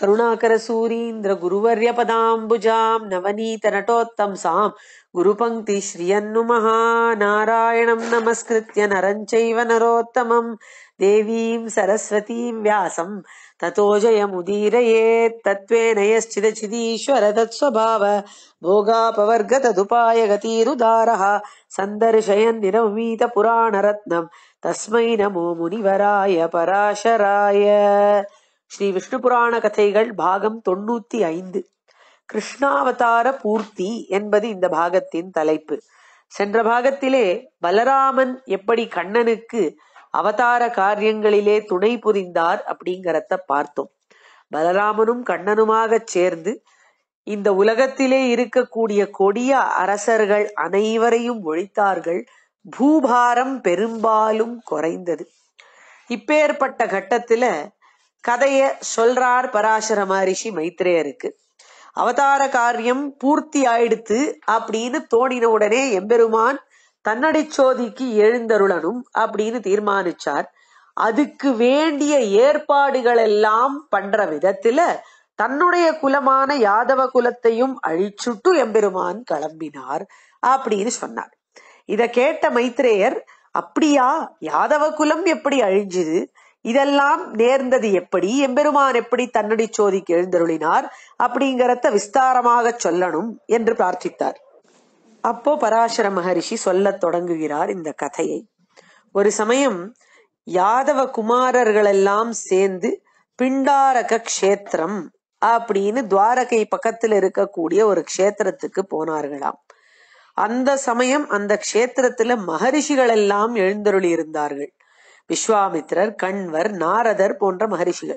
करुणाकरसूरीन्द्रगुरुवर्यपदाम्बुजां गुरुवर्यपदाम्बुजाम् नवनीत नटोत्तम् नारायणं नमस्कृत्य नरं चैव नरोत्तमं देवीं सरस्वतीं व्यासं ततो यश्चिदचिदीश्वर तत्स्वभाव भोगापवर्गतदुपायगतिरुदारः सन्दर्शयन् निरवीतपुराणरत्नम् तस्मै नमो मुनिवराय पराशराय ஸ்ரீ விஷ்ணு புராண கதைகள் பாகம் தொண்ணூத்தி ஐந்து கிருஷ்ணாவதார பூர்த்தி என்பது இந்த பாகத்தின் தலைப்பு சென்ற பாகத்திலே பலராமன் எப்படி கண்ணனுக்கு அவதார காரியங்களிலே துணை புரிந்தார் அப்படிங்கிறத பார்த்தோம் பலராமனும் கண்ணனுமாக சேர்ந்து இந்த உலகத்திலே இருக்கக்கூடிய கொடிய அரசர்கள் அனைவரையும் ஒழித்தார்கள் பூபாரம் பெரும்பாலும் குறைந்தது இப்பேற்பட்ட கட்டத்துல கதைய சொல்றார் பராசர மகரிஷி மைத்ரேயருக்கு அவதார காரியம் பூர்த்தி ஆயிடுத்து அப்படின்னு தோணின உடனே எம்பெருமான் தன்னடை சோதிக்கு எழுந்தருளனும் அப்படின்னு தீர்மானிச்சார் அதுக்கு வேண்டிய ஏற்பாடுகள் எல்லாம் பண்ற விதத்துல தன்னுடைய குலமான யாதவ குலத்தையும் அழிச்சுட்டு எம்பெருமான் கிளம்பினார் அப்படின்னு சொன்னார் இத கேட்ட மைத்ரேயர் அப்படியா யாதவ குலம் எப்படி அழிஞ்சுது இதெல்லாம் நேர்ந்தது எப்படி எம்பெருமான் எப்படி தன்னடி சோதிக்கு எழுந்தருளினார் அப்படிங்கிறத விஸ்தாரமாக சொல்லணும் என்று பிரார்த்தித்தார் அப்போ பராசர மகரிஷி சொல்ல தொடங்குகிறார் இந்த கதையை ஒரு சமயம் யாதவ குமாரர்களெல்லாம் சேர்ந்து பிண்டாரக கஷேத்திரம் அப்படின்னு துவாரகை பக்கத்தில் இருக்கக்கூடிய ஒரு க்ஷேத்திரத்துக்கு போனார்களாம் அந்த சமயம் அந்த கஷேத்திரத்துல மகரிஷிகள் எல்லாம் எழுந்தருளி இருந்தார்கள் விஸ்வாமித்திரர் கண்வர் நாரதர் போன்ற மகரிஷிகள்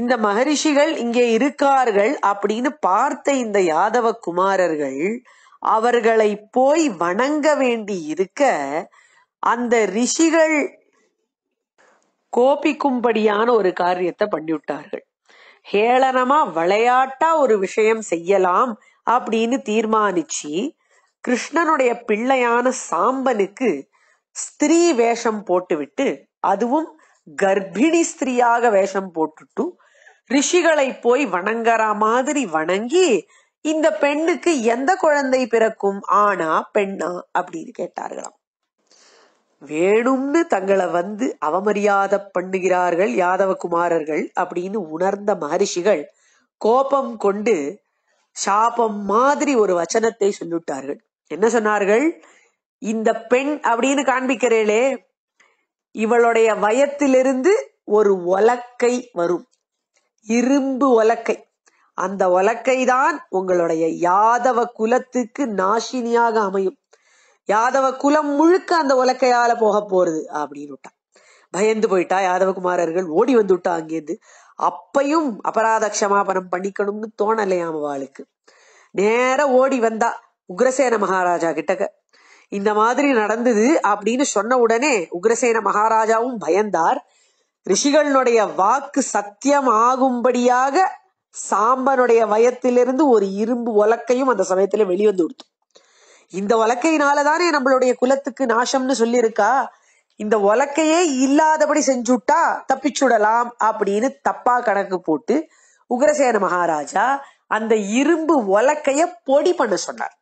இந்த மகரிஷிகள் இங்கே இருக்கார்கள் அப்படின்னு பார்த்த இந்த யாதவ குமாரர்கள் அவர்களை போய் வணங்க வேண்டி இருக்க அந்த ரிஷிகள் கோபிக்கும்படியான ஒரு காரியத்தை பண்ணிவிட்டார்கள் ஹேளனமா விளையாட்டா ஒரு விஷயம் செய்யலாம் அப்படின்னு தீர்மானிச்சு கிருஷ்ணனுடைய பிள்ளையான சாம்பனுக்கு ஸ்திரீ வேஷம் போட்டுவிட்டு அதுவும் கர்ப்பிணி ஸ்திரீயாக வேஷம் போட்டுட்டு ரிஷிகளை போய் வணங்குற மாதிரி வணங்கி இந்த பெண்ணுக்கு எந்த குழந்தை பிறக்கும் ஆனா பெண்ணா அப்படின்னு கேட்டார்களாம் வேணும்னு தங்களை வந்து அவமரியாதை பண்ணுகிறார்கள் யாதவ குமாரர்கள் அப்படின்னு உணர்ந்த மகரிஷிகள் கோபம் கொண்டு சாபம் மாதிரி ஒரு வச்சனத்தை சொல்லிட்டார்கள் என்ன சொன்னார்கள் இந்த பெண் அப்படின்னு காண்பிக்கிறேளே இவளுடைய வயத்திலிருந்து ஒரு ஒலக்கை வரும் இரும்பு ஒலக்கை அந்த ஒலக்கை தான் உங்களுடைய யாதவ குலத்துக்கு நாசினியாக அமையும் யாதவ குலம் முழுக்க அந்த ஒலக்கையால போக போறது அப்படின்னு பயந்து போயிட்டா யாதவகுமாரர்கள் ஓடி வந்து விட்டா அங்கேருந்து அப்பையும் அபராத க்ஷமாபனம் பண்ணிக்கணும்னு தோணலையாம் அவளுக்கு நேர ஓடி வந்தா உக்ரசேன மகாராஜா கிட்டக்க இந்த மாதிரி நடந்தது அப்படின்னு சொன்ன உடனே உக்ரசேன மகாராஜாவும் பயந்தார் ரிஷிகளினுடைய வாக்கு சத்தியம் ஆகும்படியாக சாம்பனுடைய வயத்திலிருந்து ஒரு இரும்பு உலக்கையும் அந்த சமயத்துல வெளிவந்து கொடுத்து இந்த உலக்கையினாலதானே நம்மளுடைய குலத்துக்கு நாசம்னு சொல்லியிருக்கா இந்த உலக்கையே இல்லாதபடி செஞ்சுட்டா தப்பிச்சுடலாம் அப்படின்னு தப்பா கணக்கு போட்டு உக்ரசேன மகாராஜா அந்த இரும்பு உலக்கைய பொடி பண்ண சொன்னார்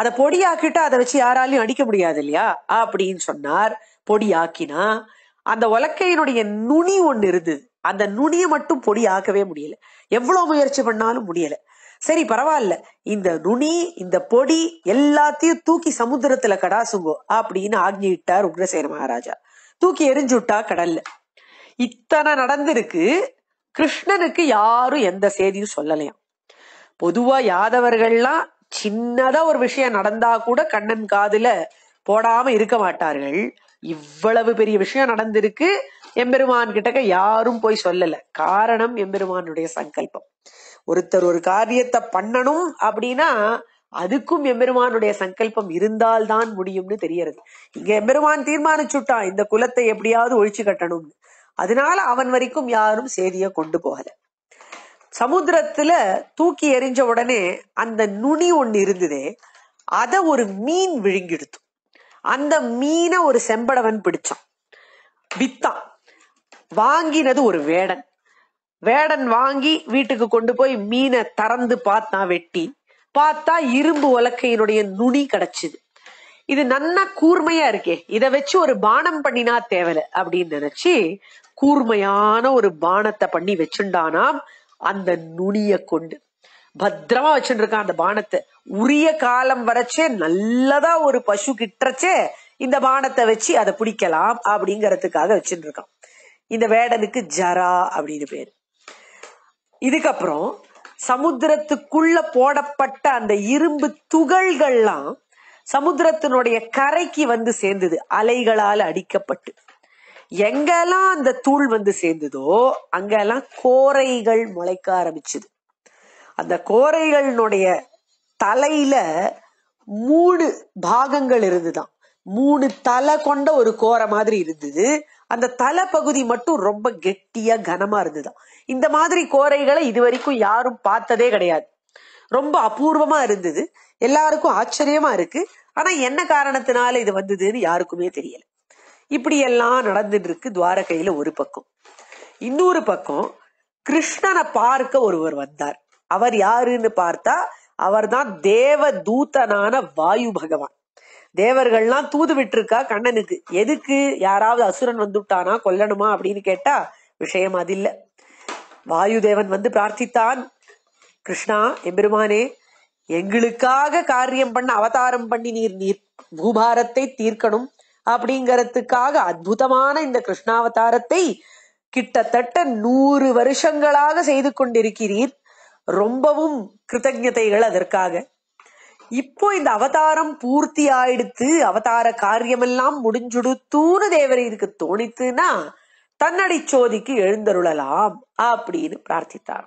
அதை பொடியாக்கிட்டு அதை வச்சு யாராலையும் அடிக்க முடியாது இல்லையா அப்படின்னு சொன்னார் பொடியாக்கினா அந்த உலக்கையினுடைய நுனி ஒன்று இருந்தது அந்த நுனியை மட்டும் பொடி ஆக்கவே முடியல எவ்வளோ முயற்சி பண்ணாலும் முடியல சரி பரவாயில்ல இந்த நுனி இந்த பொடி எல்லாத்தையும் தூக்கி சமுத்திரத்துல கடாசுங்கோ அப்படின்னு ஆக்ஞிட்டார் உக்ரசேன மகாராஜா தூக்கி எரிஞ்சுட்டா கடல்ல இத்தனை நடந்திருக்கு கிருஷ்ணனுக்கு யாரும் எந்த செய்தியும் சொல்லலையாம் பொதுவா யாதவர்கள்லாம் சின்னதா ஒரு விஷயம் நடந்தா கூட கண்ணன் காதுல போடாம இருக்க மாட்டார்கள் இவ்வளவு பெரிய விஷயம் நடந்திருக்கு எம்பெருமான் கிட்டக்க யாரும் போய் சொல்லல காரணம் எம்பெருமானுடைய சங்கல்பம் ஒருத்தர் ஒரு காரியத்தை பண்ணணும் அப்படின்னா அதுக்கும் எம்பெருமானுடைய சங்கல்பம் இருந்தால்தான் முடியும்னு தெரியறது இங்க எம்பெருமான் தீர்மானிச்சுட்டான் இந்த குலத்தை எப்படியாவது ஒழிச்சு கட்டணும்னு அதனால அவன் வரைக்கும் யாரும் செய்திய கொண்டு போகல சமுத்திரத்துல தூக்கி எறிஞ்ச உடனே அந்த நுனி ஒண்ணு இருந்ததே அத ஒரு மீன் விழுங்கிடுத்து அந்த மீனை ஒரு செம்படவன் பிடிச்சான் வித்தான் வாங்கினது ஒரு வேடன் வேடன் வாங்கி வீட்டுக்கு கொண்டு போய் மீனை திறந்து பார்த்தான் வெட்டி பார்த்தா இரும்பு உலக்கையினுடைய நுனி கிடைச்சிது இது நல்ல கூர்மையா இருக்கே இதை வச்சு ஒரு பானம் பண்ணினா தேவையில்ல அப்படின்னு நினைச்சு கூர்மையான ஒரு பானத்தை பண்ணி வச்சுண்டானாம் அந்த நுனிய கொண்டு பத்திரமா வச்சுருக்கான் அந்த பானத்தை உரிய காலம் வரைச்சே நல்லதா ஒரு பசு கிட்டச்சே இந்த பானத்தை வச்சு அதை பிடிக்கலாம் அப்படிங்கறதுக்காக வச்சுருக்கான் இந்த வேடனுக்கு ஜரா அப்படின்னு பேரு இதுக்கப்புறம் சமுத்திரத்துக்குள்ள போடப்பட்ட அந்த இரும்பு துகள்கள்லாம் சமுத்திரத்தினுடைய கரைக்கு வந்து சேர்ந்தது அலைகளால் அடிக்கப்பட்டு எங்கெல்லாம் அந்த தூள் வந்து சேர்ந்ததோ அங்கெல்லாம் கோரைகள் முளைக்க ஆரம்பிச்சுது அந்த கோரைகளினுடைய தலையில மூணு பாகங்கள் இருந்துதான் மூணு தலை கொண்ட ஒரு கோரை மாதிரி இருந்தது அந்த தலை பகுதி மட்டும் ரொம்ப கெட்டியா கனமா இருந்ததுதான் இந்த மாதிரி கோரைகளை இது வரைக்கும் யாரும் பார்த்ததே கிடையாது ரொம்ப அபூர்வமா இருந்தது எல்லாருக்கும் ஆச்சரியமா இருக்கு ஆனா என்ன காரணத்தினால இது வந்ததுன்னு யாருக்குமே தெரியல இப்படியெல்லாம் நடந்துட்டு இருக்கு துவாரகையில ஒரு பக்கம் இன்னொரு பக்கம் கிருஷ்ணனை பார்க்க ஒருவர் வந்தார் அவர் யாருன்னு பார்த்தா அவர் தான் தேவ தூதனான வாயு பகவான் தேவர்கள்லாம் தூது விட்டுருக்கா கண்ணனுக்கு எதுக்கு யாராவது அசுரன் வந்துட்டானா கொல்லணுமா அப்படின்னு கேட்டா விஷயம் அது இல்லை வாயுதேவன் வந்து பிரார்த்தித்தான் கிருஷ்ணா எம்பெருமானே எங்களுக்காக காரியம் பண்ண அவதாரம் பண்ணி நீர் நீர் பூபாரத்தை தீர்க்கணும் அப்படிங்கறதுக்காக அற்புதமான இந்த கிருஷ்ணாவதாரத்தை கிட்டத்தட்ட நூறு வருஷங்களாக செய்து கொண்டிருக்கிறீர் ரொம்பவும் கிருத்தஜதைகள் அதற்காக இப்போ இந்த அவதாரம் பூர்த்தி ஆயிடுத்து அவதார காரியமெல்லாம் முடிஞ்சுடுத்துன்னு இதுக்கு தோணித்துன்னா தன்னடி சோதிக்கு எழுந்தருளலாம் அப்படின்னு பிரார்த்தித்தார்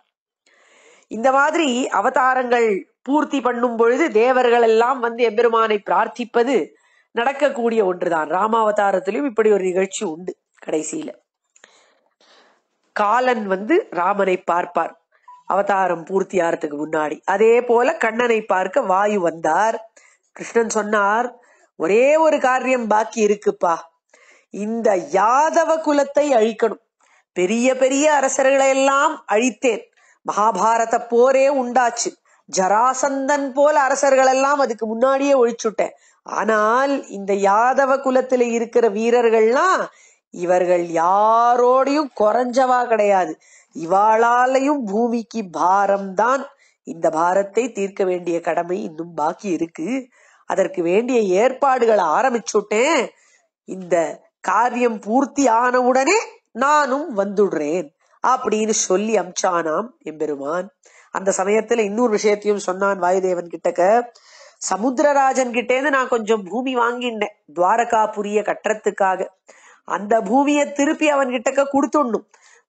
இந்த மாதிரி அவதாரங்கள் பூர்த்தி பண்ணும் பொழுது தேவர்கள் எல்லாம் வந்து எம்பெருமானை பிரார்த்திப்பது நடக்கக்கூடிய ஒன்றுதான் ராமாவதாரத்திலும் இப்படி ஒரு நிகழ்ச்சி உண்டு கடைசியில காலன் வந்து ராமனை பார்ப்பார் அவதாரம் ஆறதுக்கு முன்னாடி அதே போல கண்ணனை பார்க்க வாயு வந்தார் கிருஷ்ணன் சொன்னார் ஒரே ஒரு காரியம் பாக்கி இருக்குப்பா இந்த யாதவ குலத்தை அழிக்கணும் பெரிய பெரிய அரசர்களை எல்லாம் அழித்தேன் மகாபாரத போரே உண்டாச்சு ஜராசந்தன் போல அரசர்கள் எல்லாம் அதுக்கு முன்னாடியே ஒழிச்சுட்டேன் ஆனால் இந்த யாதவ குலத்துல இருக்கிற வீரர்கள்லாம் இவர்கள் யாரோடையும் குறைஞ்சவா கிடையாது இவாளாலையும் பூமிக்கு பாரம்தான் இந்த பாரத்தை தீர்க்க வேண்டிய கடமை இன்னும் பாக்கி இருக்கு அதற்கு வேண்டிய ஏற்பாடுகளை ஆரம்பிச்சுட்டேன் இந்த காரியம் பூர்த்தி ஆனவுடனே நானும் வந்துடுறேன் அப்படின்னு சொல்லி அம்சானாம் எம்பெருமான் அந்த சமயத்துல இன்னொரு விஷயத்தையும் சொன்னான் வாயுதேவன் கிட்டக்க சமுத்திரராஜன் கிட்டேந்து நான் கொஞ்சம் பூமி வாங்கினேன் புரிய கட்டுறதுக்காக அந்த பூமியை திருப்பி அவன் கிட்டக்க கொடுத்துடணும்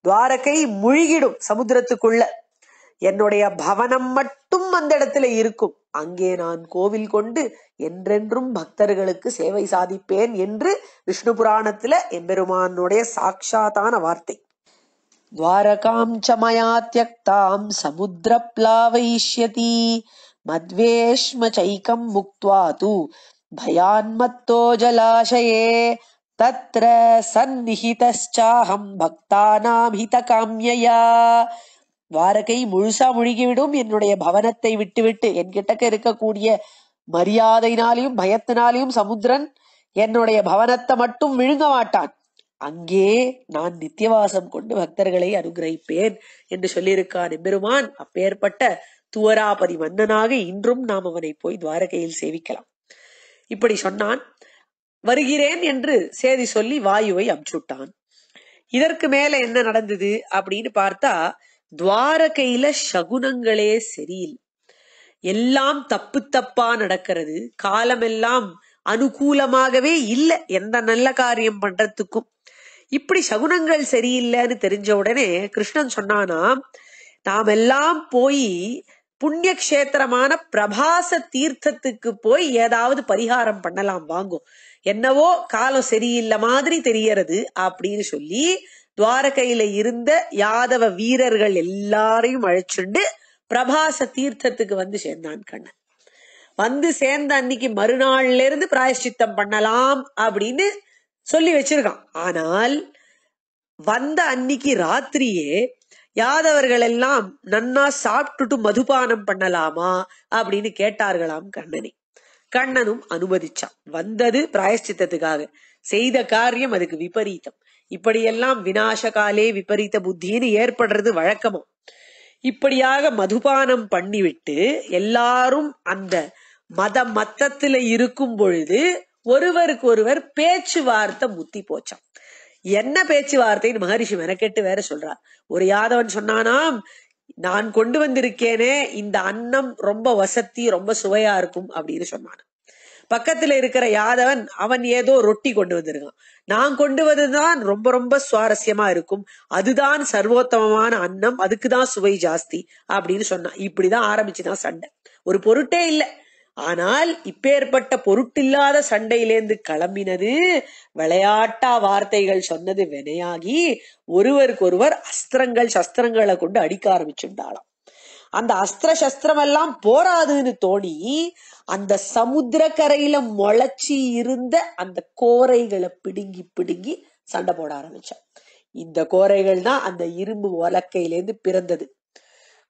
துவாரகை முழுகிடும் சமுத்திரத்துக்குள்ள என்னுடைய பவனம் மட்டும் அந்த இடத்துல இருக்கும் அங்கே நான் கோவில் கொண்டு என்றென்றும் பக்தர்களுக்கு சேவை சாதிப்பேன் என்று விஷ்ணு புராணத்துல எம்பெருமானுடைய சாட்சாத்தான வார்த்தை துவாரகாம் சமயா தியக்தாம் சமுத்திர பிளாவைஷ்யதி मद्वेश्म चैकम् मुक्त्वा तु भयान्मत्तो जलाशये तत्र சந்நிஹிதாஹம் பக்தானாம் ஹிதகாமியா வாரகை முழுசா முழுகிவிடும் என்னுடைய பவனத்தை விட்டுவிட்டு என் கிட்டக்க இருக்கக்கூடிய மரியாதையினாலையும் பயத்தினாலையும் சமுத்திரன் என்னுடைய பவனத்தை மட்டும் விழுங்க மாட்டான் அங்கே நான் நித்தியவாசம் கொண்டு பக்தர்களை அனுகிரகிப்பேன் என்று சொல்லியிருக்கான் எம்பெருமான் அப்பேற்பட்ட துவராபதி மன்னனாக இன்றும் நாம் அவனை போய் துவாரகையில் சேவிக்கலாம் இப்படி சொன்னான் வருகிறேன் என்று சேதி சொல்லி வாயுவை அமுச்சுட்டான் இதற்கு மேல என்ன நடந்தது அப்படின்னு பார்த்தா துவாரகையில சகுனங்களே சரியில்லை எல்லாம் தப்பு தப்பா நடக்கிறது காலமெல்லாம் அனுகூலமாகவே இல்லை எந்த நல்ல காரியம் பண்றதுக்கும் இப்படி சகுனங்கள் சரியில்லைன்னு தெரிஞ்ச உடனே கிருஷ்ணன் சொன்னானா நாம் எல்லாம் போய் புண்ணிய கஷேத்திரமான பிரபாச தீர்த்தத்துக்கு போய் ஏதாவது பரிகாரம் பண்ணலாம் வாங்கும் என்னவோ காலம் சரியில்லை மாதிரி தெரியறது அப்படின்னு சொல்லி துவாரகையில இருந்த யாதவ வீரர்கள் எல்லாரையும் அழைச்சுண்டு பிரபாச தீர்த்தத்துக்கு வந்து சேர்ந்தான் கண்ணன் வந்து சேர்ந்த அன்னைக்கு மறுநாள்ல இருந்து பிராயஷ்சித்தம் பண்ணலாம் அப்படின்னு சொல்லி வச்சிருக்கான் ஆனால் வந்த அன்னைக்கு ராத்திரியே யாதவர்கள் எல்லாம் நன்னா சாப்பிட்டுட்டு மதுபானம் பண்ணலாமா அப்படின்னு கேட்டார்களாம் கண்ணனை கண்ணனும் அனுமதிச்சான் வந்தது பிராயஷ்சித்தத்துக்காக செய்த காரியம் அதுக்கு விபரீதம் இப்படியெல்லாம் விநாசகாலே விபரீத புத்தின்னு ஏற்படுறது வழக்கமா இப்படியாக மதுபானம் பண்ணிவிட்டு எல்லாரும் அந்த மத மத்தத்துல இருக்கும் பொழுது ஒருவருக்கு ஒருவர் பேச்சுவார்த்தை முத்தி போச்சான் என்ன பேச்சுவார்த்தைன்னு மகரிஷி மெனக்கெட்டு வேற சொல்றார் ஒரு யாதவன் சொன்னானாம் நான் கொண்டு வந்திருக்கேனே இந்த அன்னம் ரொம்ப வசத்தி ரொம்ப சுவையா இருக்கும் அப்படின்னு சொன்னான் பக்கத்துல இருக்கிற யாதவன் அவன் ஏதோ ரொட்டி கொண்டு வந்திருக்கான் நான் கொண்டு வந்ததுதான் ரொம்ப ரொம்ப சுவாரஸ்யமா இருக்கும் அதுதான் சர்வோத்தமமான அன்னம் அதுக்குதான் சுவை ஜாஸ்தி அப்படின்னு சொன்னான் இப்படிதான் ஆரம்பிச்சுதான் சண்டை ஒரு பொருட்டே இல்லை ஆனால் இப்பேற்பட்ட பொருட்டில்லாத சண்டையிலேந்து கிளம்பினது விளையாட்டா வார்த்தைகள் சொன்னது வினையாகி ஒருவருக்கொருவர் அஸ்திரங்கள் சஸ்திரங்களை கொண்டு அடிக்க ஆரம்பிச்சுட்டாளாம் அந்த அஸ்திர சஸ்திரம் எல்லாம் போராதுன்னு தோணி அந்த சமுத்திர கரையில முளைச்சி இருந்த அந்த கோரைகளை பிடுங்கி பிடுங்கி சண்டை போட ஆரம்பிச்சான் இந்த கோரைகள் தான் அந்த இரும்பு உலக்கையிலேருந்து பிறந்தது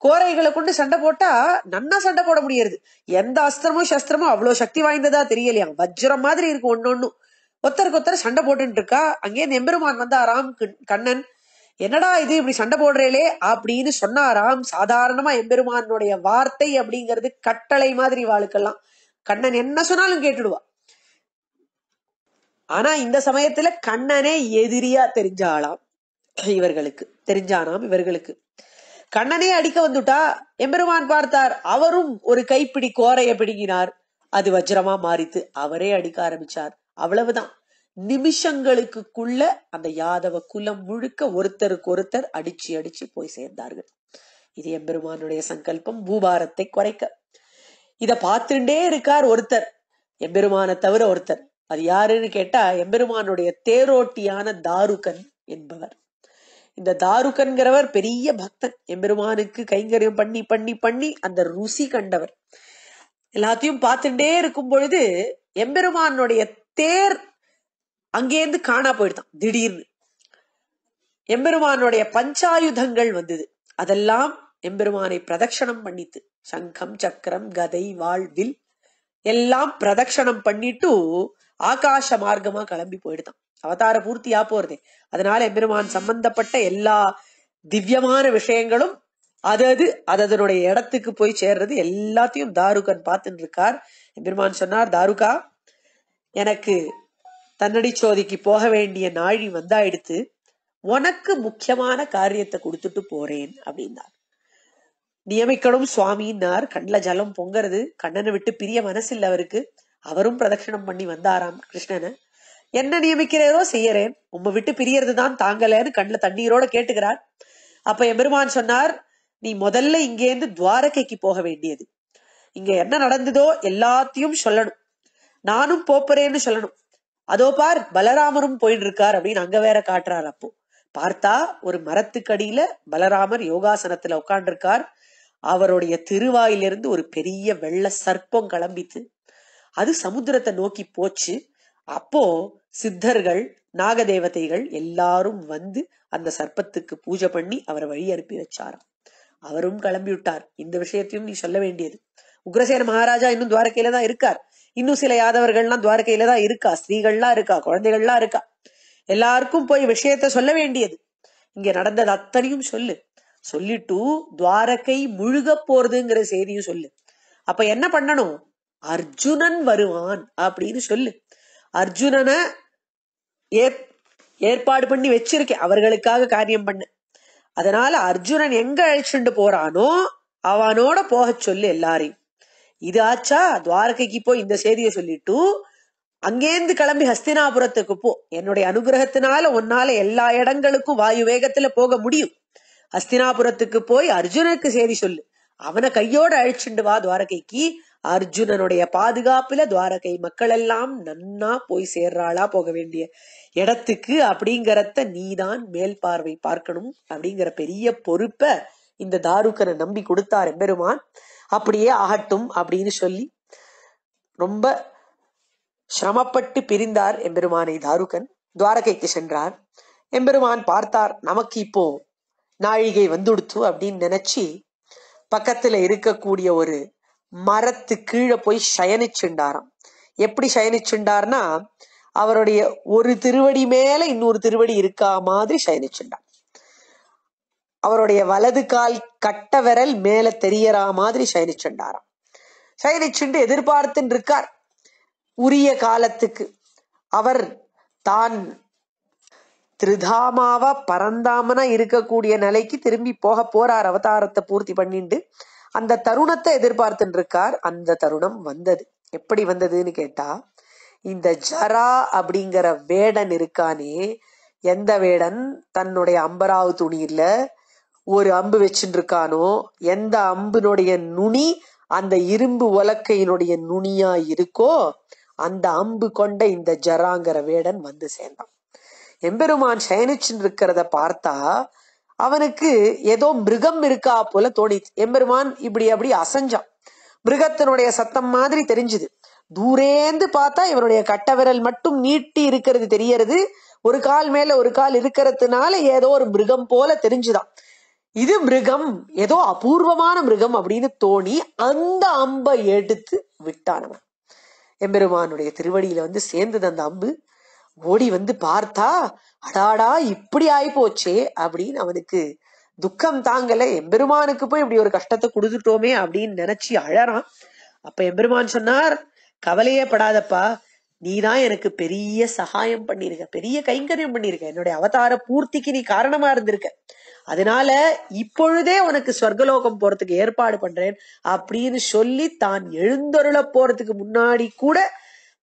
கோரைகளை கொண்டு சண்டை போட்டா நன்னா சண்டை போட முடியறது எந்த அஸ்திரமும் சஸ்திரமும் அவ்வளவு சக்தி வாய்ந்ததா தெரியலையா வஜ்ரம் மாதிரி இருக்கு ஒன்னொண்ணும் ஒத்தருக்கு ஒத்தர் சண்டை போட்டுட்டு இருக்கா அங்கே நெம்பெருமான் ராம் கண்ணன் என்னடா இது இப்படி சண்டை போடுறேலே அப்படின்னு சொன்னாராம் சாதாரணமா எம்பெருமானுடைய வார்த்தை அப்படிங்கிறது கட்டளை மாதிரி வாழ்க்கெல்லாம் கண்ணன் என்ன சொன்னாலும் கேட்டுடுவா ஆனா இந்த சமயத்துல கண்ணனே எதிரியா தெரிஞ்சாலாம் இவர்களுக்கு தெரிஞ்சானாம் இவர்களுக்கு கண்ணனே அடிக்க வந்துட்டா எம்பெருமான் பார்த்தார் அவரும் ஒரு கைப்பிடி கோரைய பிடுங்கினார் அது வஜ்ரமா மாறித்து அவரே அடிக்க ஆரம்பிச்சார் அவ்வளவுதான் நிமிஷங்களுக்குள்ள அந்த யாதவ குலம் முழுக்க ஒருத்தருக்கு ஒருத்தர் அடிச்சு அடிச்சு போய் சேர்ந்தார்கள் இது எம்பெருமானுடைய சங்கல்பம் பூபாரத்தை குறைக்க இத பார்த்துட்டே இருக்கார் ஒருத்தர் எம்பெருமான தவிர ஒருத்தர் அது யாருன்னு கேட்டா எம்பெருமானுடைய தேரோட்டியான தாருகன் என்பவர் இந்த தாருக்கன்கிறவர் பெரிய பக்தன் எம்பெருமானுக்கு கைங்கரியம் பண்ணி பண்ணி பண்ணி அந்த ருசி கண்டவர் எல்லாத்தையும் பார்த்துட்டே இருக்கும் பொழுது எம்பெருமானுடைய தேர் அங்கேருந்து காணா போயிடுதான் திடீர்னு எம்பெருமானுடைய பஞ்சாயுதங்கள் வந்தது அதெல்லாம் எம்பெருமானை பிரதட்சணம் பண்ணித்து சங்கம் சக்கரம் கதை வாழ்வில் எல்லாம் பிரதட்சணம் பண்ணிட்டு ஆகாச மார்க்கமா கிளம்பி போயிடுதான் அவதார பூர்த்தியா போறது அதனால எம்பெருமான் சம்பந்தப்பட்ட எல்லா திவ்யமான விஷயங்களும் அதது அதனுடைய இடத்துக்கு போய் சேர்றது எல்லாத்தையும் தாருகன் பார்த்துட்டு இருக்கார் எம்பெருமான் சொன்னார் தாருகா எனக்கு தன்னடி சோதிக்கு போக வேண்டிய நாழி வந்தாயிடுத்து உனக்கு முக்கியமான காரியத்தை கொடுத்துட்டு போறேன் அப்படின்னார் நியமிக்கணும் சுவாமின்னார் கண்ணில் ஜலம் பொங்கறது கண்ணனை விட்டு பிரிய மனசில் அவருக்கு அவரும் பிரதட்சணம் பண்ணி வந்தாராம் கிருஷ்ணனை என்ன நியமிக்கிறேரோ செய்யறேன் உங்க விட்டு பிரியறது தான் தாங்கலன்னு கண்ணுல தண்ணீரோட கேட்டுக்கிறார் அப்ப எபெருமான் சொன்னார் நீ முதல்ல இங்கேருந்து துவாரகைக்கு போக வேண்டியது இங்க என்ன நடந்ததோ எல்லாத்தையும் சொல்லணும் நானும் போப்பறேன்னு சொல்லணும் அதோ பார் பலராமரும் போயிட்டு இருக்கார் அப்படின்னு அங்க வேற காட்டுறார் அப்போ பார்த்தா ஒரு மரத்துக்கடியில பலராமர் யோகாசனத்துல உட்காண்டிருக்கார் அவருடைய திருவாயிலிருந்து ஒரு பெரிய வெள்ள சர்ப்பம் கிளம்பித்து அது சமுத்திரத்தை நோக்கி போச்சு அப்போ சித்தர்கள் நாகதேவதைகள் எல்லாரும் வந்து அந்த சர்ப்பத்துக்கு பூஜை பண்ணி அவரை வழி அனுப்பி வச்சாராம் அவரும் கிளம்பி விட்டார் இந்த விஷயத்தையும் நீ சொல்ல வேண்டியது உக்ரசேன மகாராஜா இன்னும் துவாரகையில தான் இருக்கார் இன்னும் சில யாதவர்கள்லாம் துவாரகையில தான் இருக்கா ஸ்திரீகள்லாம் இருக்கா குழந்தைகள்லாம் இருக்கா எல்லாருக்கும் போய் விஷயத்த சொல்ல வேண்டியது இங்க நடந்தது அத்தனையும் சொல்லு சொல்லிட்டு துவாரகை முழுக போறதுங்கிற செய்தியும் சொல்லு அப்ப என்ன பண்ணணும் அர்ஜுனன் வருவான் அப்படின்னு சொல்லு அர்ஜுனனை ஏற் ஏற்பாடு பண்ணி வச்சிருக்கேன் அவர்களுக்காக காரியம் பண்ண அதனால அர்ஜுனன் எங்க அழைச்சுண்டு போறானோ அவனோட போக சொல்லு எல்லாரையும் இது ஆச்சா துவாரகைக்கு போய் இந்த செய்தியை சொல்லிட்டு அங்கேருந்து கிளம்பி ஹஸ்தினாபுரத்துக்கு போ என்னுடைய அனுகிரகத்தினால உன்னால எல்லா இடங்களுக்கும் வாயு வேகத்துல போக முடியும் ஹஸ்தினாபுரத்துக்கு போய் அர்ஜுனனுக்கு செய்தி சொல்லு அவனை கையோட அழிச்சுண்டு வா துவாரகைக்கு அர்ஜுனனுடைய பாதுகாப்புல துவாரகை மக்கள் எல்லாம் நன்னா போய் சேர்றாளா போக வேண்டிய இடத்துக்கு அப்படிங்கிறத நீதான் மேல் பார்வை பார்க்கணும் அப்படிங்கிற பெரிய பொறுப்ப இந்த தாருக்கனை நம்பி கொடுத்தார் எம்பெருமான் அப்படியே ஆகட்டும் அப்படின்னு சொல்லி ரொம்ப சிரமப்பட்டு பிரிந்தார் எம்பெருமானை தாருக்கன் துவாரகைக்கு சென்றார் எம்பெருமான் பார்த்தார் நமக்கு இப்போ நாழிகை வந்துடுத்து அப்படின்னு நினைச்சு பக்கத்துல இருக்கக்கூடிய ஒரு மரத்து கீழே போய் சயனிச்சுண்டாராம் எப்படி சயனிச்சுண்டார்னா அவருடைய ஒரு திருவடி மேல இன்னொரு திருவடி இருக்கா மாதிரி சயனிச்சுண்டார் அவருடைய வலது கால் கட்ட விரல் மேல தெரியறா மாதிரி சயனிச்சுண்டாராம் சயனிச்சுண்டு எதிர்பார்த்துன்னு இருக்கார் உரிய காலத்துக்கு அவர் தான் திருதாமாவா பரந்தாமனா இருக்கக்கூடிய நிலைக்கு திரும்பி போக போறார் அவதாரத்தை பூர்த்தி பண்ணிட்டு அந்த தருணத்தை எதிர்பார்த்துட்டு இருக்கார் அந்த தருணம் வந்தது எப்படி வந்ததுன்னு கேட்டா இந்த ஜரா அப்படிங்கிற வேடன் இருக்கானே எந்த வேடன் தன்னுடைய அம்பராவு துணியில ஒரு அம்பு வச்சுட்டு இருக்கானோ எந்த அம்பினுடைய நுனி அந்த இரும்பு உலக்கையினுடைய நுனியா இருக்கோ அந்த அம்பு கொண்ட இந்த ஜராங்கிற வேடன் வந்து சேர்ந்தான் எம்பெருமான் சயனிச்சுன்னு இருக்கிறத பார்த்தா அவனுக்கு ஏதோ மிருகம் இருக்கா போல தோணிச்சு எம்பெருமான் இப்படி அப்படி அசஞ்சான் மிருகத்தினுடைய சத்தம் மாதிரி தெரிஞ்சுது தூரேந்து பார்த்தா இவனுடைய கட்ட விரல் மட்டும் நீட்டி இருக்கிறது தெரியறது ஒரு கால் மேல ஒரு கால் இருக்கிறதுனால ஏதோ ஒரு மிருகம் போல தெரிஞ்சுதான் இது மிருகம் ஏதோ அபூர்வமான மிருகம் அப்படின்னு தோணி அந்த அம்பை எடுத்து விட்டானவன் எம்பெருமானுடைய திருவடியில வந்து சேர்ந்தது அந்த அம்பு ஓடி வந்து பார்த்தா அடாடா இப்படி போச்சே அப்படின்னு அவனுக்கு துக்கம் தாங்கல எம்பெருமானுக்கு போய் இப்படி ஒரு கஷ்டத்தை கொடுத்துட்டோமே அப்படின்னு நினைச்சு அழறான் அப்ப எம்பெருமான் சொன்னார் கவலையே படாதப்பா நீதான் எனக்கு பெரிய சகாயம் பண்ணிருக்க பெரிய கைங்கரியம் பண்ணிருக்க என்னுடைய அவதார பூர்த்திக்கு நீ காரணமா இருந்திருக்க அதனால இப்பொழுதே உனக்கு சொர்க்கலோகம் போறதுக்கு ஏற்பாடு பண்றேன் அப்படின்னு சொல்லி தான் எழுந்தொருள போறதுக்கு முன்னாடி கூட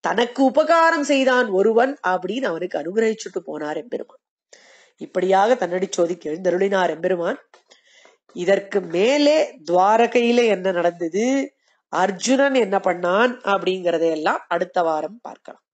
தனக்கு உபகாரம் செய்தான் ஒருவன் அப்படின்னு அவனுக்கு அனுகிரகிச்சுட்டு போனார் எம்பெருமான் இப்படியாக தன்னடி சோதிக்கு எழுந்தருளினார் எம்பெருமான் இதற்கு மேலே துவாரகையில என்ன நடந்தது அர்ஜுனன் என்ன பண்ணான் அப்படிங்கறதையெல்லாம் அடுத்த வாரம் பார்க்கலாம்